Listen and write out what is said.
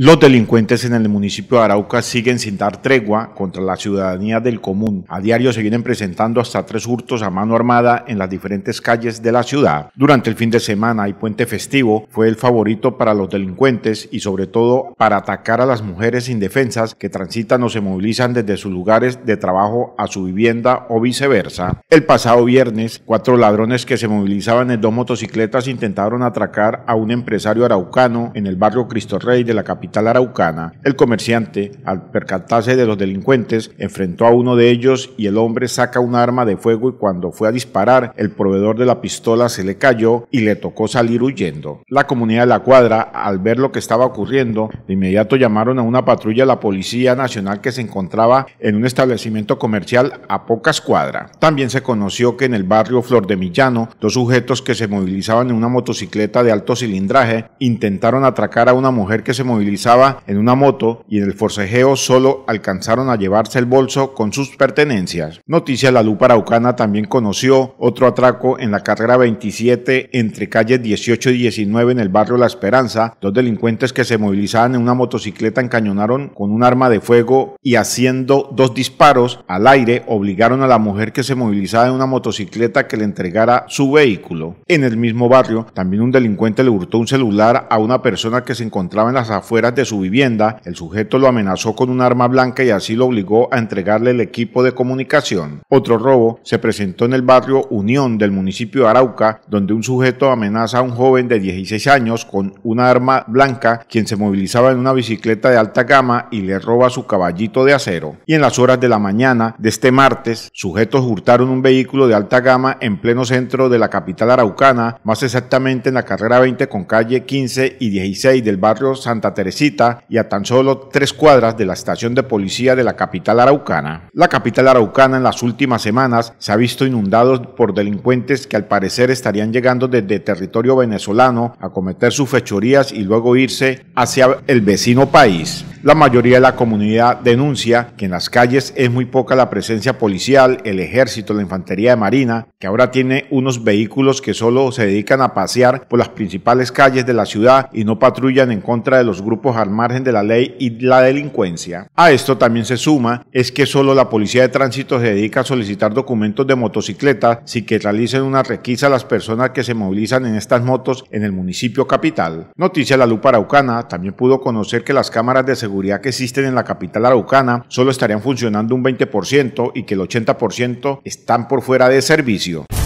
Los delincuentes en el municipio de Arauca siguen sin dar tregua contra la ciudadanía del común. A diario se vienen presentando hasta tres hurtos a mano armada en las diferentes calles de la ciudad. Durante el fin de semana y puente festivo fue el favorito para los delincuentes y sobre todo para atacar a las mujeres indefensas que transitan o se movilizan desde sus lugares de trabajo a su vivienda o viceversa. El pasado viernes, cuatro ladrones que se movilizaban en dos motocicletas intentaron atracar a un empresario araucano en el barrio Cristo Rey de la capital la araucana, el comerciante, al percatarse de los delincuentes, enfrentó a uno de ellos y el hombre saca un arma de fuego y cuando fue a disparar, el proveedor de la pistola se le cayó y le tocó salir huyendo. La comunidad de la cuadra, al ver lo que estaba ocurriendo, de inmediato llamaron a una patrulla de la Policía Nacional que se encontraba en un establecimiento comercial a pocas cuadras. También se conoció que en el barrio Flor de Millano, dos sujetos que se movilizaban en una motocicleta de alto cilindraje intentaron atracar a una mujer que se movilizaba en una moto y en el forcejeo solo alcanzaron a llevarse el bolso con sus pertenencias. Noticia La Lupa Araucana también conoció otro atraco en la carrera 27 entre calles 18 y 19 en el barrio La Esperanza. Dos delincuentes que se movilizaban en una motocicleta encañonaron con un arma de fuego y haciendo dos disparos al aire obligaron a la mujer que se movilizaba en una motocicleta que le entregara su vehículo. En el mismo barrio también un delincuente le hurtó un celular a una persona que se encontraba en las afueras de su vivienda, el sujeto lo amenazó con un arma blanca y así lo obligó a entregarle el equipo de comunicación. Otro robo se presentó en el barrio Unión del municipio de Arauca, donde un sujeto amenaza a un joven de 16 años con una arma blanca, quien se movilizaba en una bicicleta de alta gama y le roba su caballito de acero. Y en las horas de la mañana de este martes, sujetos hurtaron un vehículo de alta gama en pleno centro de la capital araucana, más exactamente en la carrera 20 con calle 15 y 16 del barrio Santa Teresa y a tan solo tres cuadras de la estación de policía de la capital araucana. La capital araucana en las últimas semanas se ha visto inundado por delincuentes que al parecer estarían llegando desde territorio venezolano a cometer sus fechorías y luego irse hacia el vecino país. La mayoría de la comunidad denuncia que en las calles es muy poca la presencia policial, el ejército, la infantería de marina, que ahora tiene unos vehículos que solo se dedican a pasear por las principales calles de la ciudad y no patrullan en contra de los grupos al margen de la ley y la delincuencia. A esto también se suma es que solo la policía de tránsito se dedica a solicitar documentos de motocicleta sin que realicen una requisa a las personas que se movilizan en estas motos en el municipio capital. Noticia La Luz Araucana también pudo conocer que las cámaras de seguridad seguridad que existen en la capital araucana solo estarían funcionando un 20% y que el 80% están por fuera de servicio.